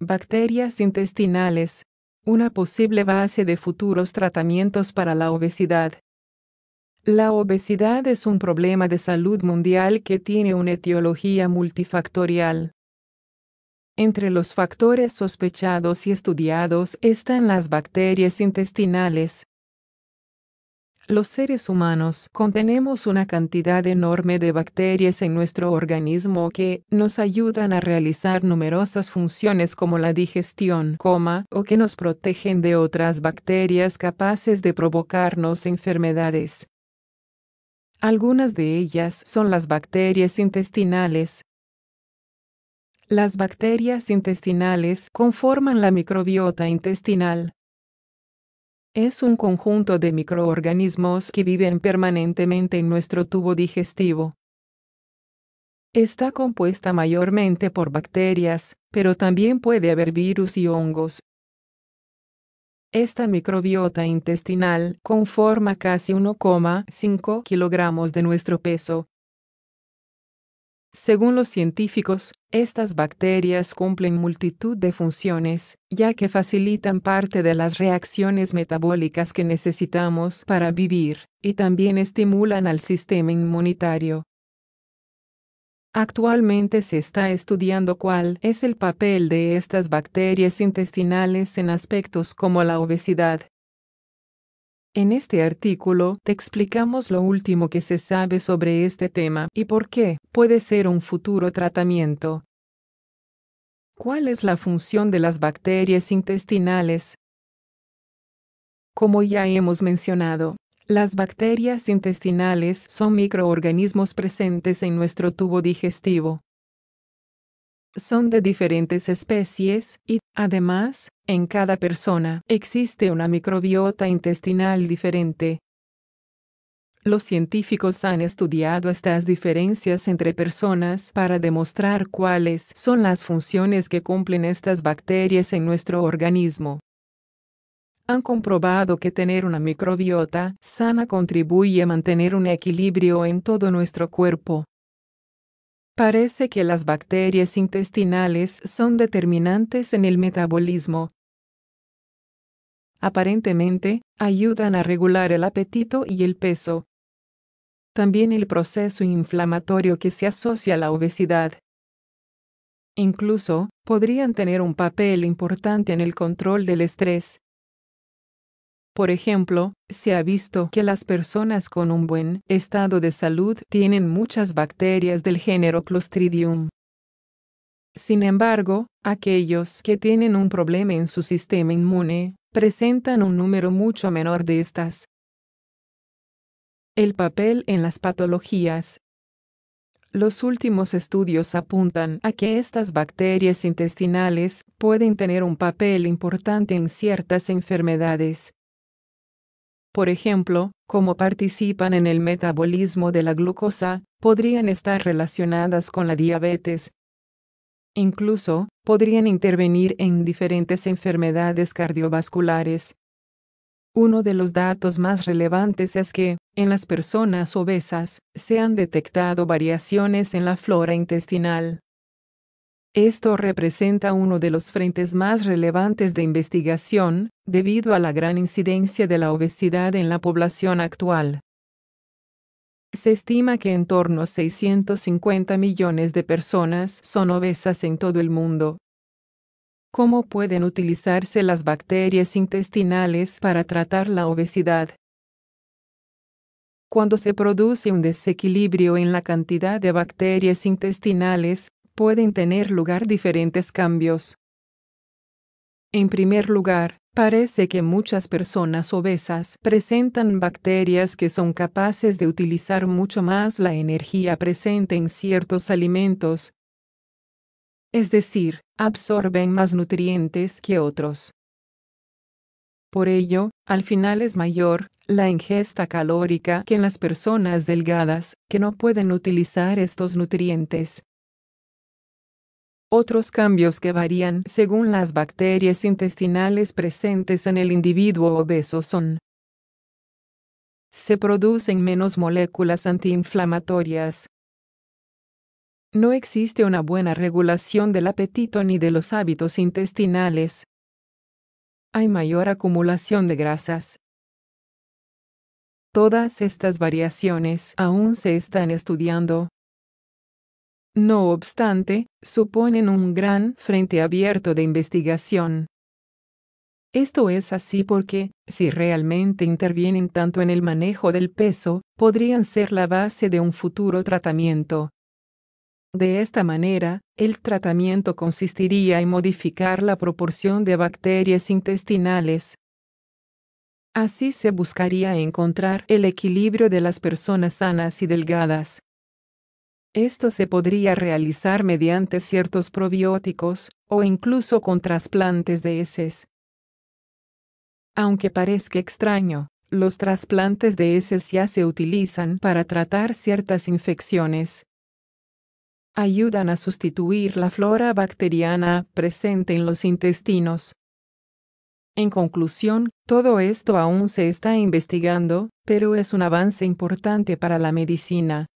Bacterias intestinales. Una posible base de futuros tratamientos para la obesidad. La obesidad es un problema de salud mundial que tiene una etiología multifactorial. Entre los factores sospechados y estudiados están las bacterias intestinales, los seres humanos contenemos una cantidad enorme de bacterias en nuestro organismo que nos ayudan a realizar numerosas funciones como la digestión, coma, o que nos protegen de otras bacterias capaces de provocarnos enfermedades. Algunas de ellas son las bacterias intestinales, las bacterias intestinales conforman la microbiota intestinal. Es un conjunto de microorganismos que viven permanentemente en nuestro tubo digestivo. Está compuesta mayormente por bacterias, pero también puede haber virus y hongos. Esta microbiota intestinal conforma casi 1,5 kilogramos de nuestro peso, según los científicos, estas bacterias cumplen multitud de funciones, ya que facilitan parte de las reacciones metabólicas que necesitamos para vivir, y también estimulan al sistema inmunitario. Actualmente se está estudiando cuál es el papel de estas bacterias intestinales en aspectos como la obesidad, en este artículo te explicamos lo último que se sabe sobre este tema y por qué puede ser un futuro tratamiento. ¿Cuál es la función de las bacterias intestinales? Como ya hemos mencionado, las bacterias intestinales son microorganismos presentes en nuestro tubo digestivo. Son de diferentes especies y, además, en cada persona existe una microbiota intestinal diferente. Los científicos han estudiado estas diferencias entre personas para demostrar cuáles son las funciones que cumplen estas bacterias en nuestro organismo. Han comprobado que tener una microbiota sana contribuye a mantener un equilibrio en todo nuestro cuerpo. Parece que las bacterias intestinales son determinantes en el metabolismo, aparentemente, ayudan a regular el apetito y el peso. También el proceso inflamatorio que se asocia a la obesidad. Incluso, podrían tener un papel importante en el control del estrés. Por ejemplo, se ha visto que las personas con un buen estado de salud tienen muchas bacterias del género Clostridium. Sin embargo, aquellos que tienen un problema en su sistema inmune, presentan un número mucho menor de estas. El papel en las patologías. Los últimos estudios apuntan a que estas bacterias intestinales pueden tener un papel importante en ciertas enfermedades. Por ejemplo, como participan en el metabolismo de la glucosa, podrían estar relacionadas con la diabetes, Incluso, podrían intervenir en diferentes enfermedades cardiovasculares. Uno de los datos más relevantes es que, en las personas obesas, se han detectado variaciones en la flora intestinal. Esto representa uno de los frentes más relevantes de investigación, debido a la gran incidencia de la obesidad en la población actual. Se estima que en torno a 650 millones de personas son obesas en todo el mundo. ¿Cómo pueden utilizarse las bacterias intestinales para tratar la obesidad? Cuando se produce un desequilibrio en la cantidad de bacterias intestinales, pueden tener lugar diferentes cambios. En primer lugar, Parece que muchas personas obesas presentan bacterias que son capaces de utilizar mucho más la energía presente en ciertos alimentos, es decir, absorben más nutrientes que otros. Por ello, al final es mayor la ingesta calórica que en las personas delgadas, que no pueden utilizar estos nutrientes. Otros cambios que varían según las bacterias intestinales presentes en el individuo obeso son se producen menos moléculas antiinflamatorias. No existe una buena regulación del apetito ni de los hábitos intestinales. Hay mayor acumulación de grasas. Todas estas variaciones aún se están estudiando no obstante, suponen un gran frente abierto de investigación. Esto es así porque, si realmente intervienen tanto en el manejo del peso, podrían ser la base de un futuro tratamiento. De esta manera, el tratamiento consistiría en modificar la proporción de bacterias intestinales. Así se buscaría encontrar el equilibrio de las personas sanas y delgadas. Esto se podría realizar mediante ciertos probióticos, o incluso con trasplantes de heces. Aunque parezca extraño, los trasplantes de heces ya se utilizan para tratar ciertas infecciones. Ayudan a sustituir la flora bacteriana presente en los intestinos. En conclusión, todo esto aún se está investigando, pero es un avance importante para la medicina.